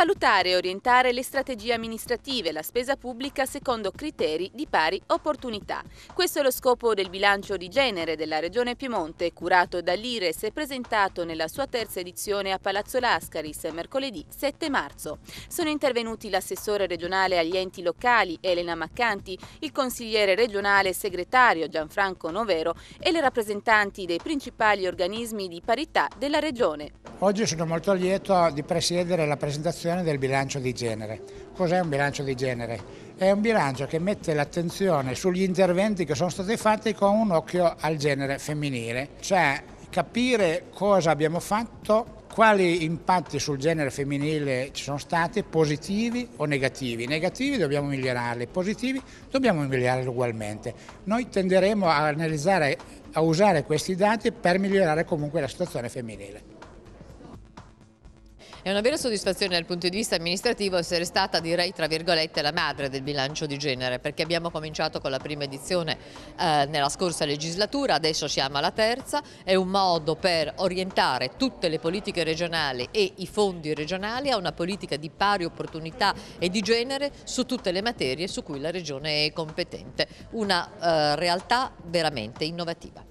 valutare e orientare le strategie amministrative e la spesa pubblica secondo criteri di pari opportunità. Questo è lo scopo del bilancio di genere della Regione Piemonte, curato dall'IRES e presentato nella sua terza edizione a Palazzo Lascaris mercoledì 7 marzo. Sono intervenuti l'assessore regionale agli enti locali Elena Maccanti, il consigliere regionale segretario Gianfranco Novero e le rappresentanti dei principali organismi di parità della Regione. Oggi sono molto lieto di presiedere la presentazione del bilancio di genere. Cos'è un bilancio di genere? È un bilancio che mette l'attenzione sugli interventi che sono stati fatti con un occhio al genere femminile, cioè capire cosa abbiamo fatto quali impatti sul genere femminile ci sono stati, positivi o negativi. Negativi dobbiamo migliorarli, positivi dobbiamo migliorarli ugualmente. Noi tenderemo a analizzare, a usare questi dati per migliorare comunque la situazione femminile. È una vera soddisfazione dal punto di vista amministrativo essere stata, direi, tra virgolette, la madre del bilancio di genere, perché abbiamo cominciato con la prima edizione eh, nella scorsa legislatura, adesso siamo alla terza, è un modo per orientare tutte le politiche regionali e i fondi regionali a una politica di pari opportunità e di genere su tutte le materie su cui la regione è competente. Una eh, realtà veramente innovativa.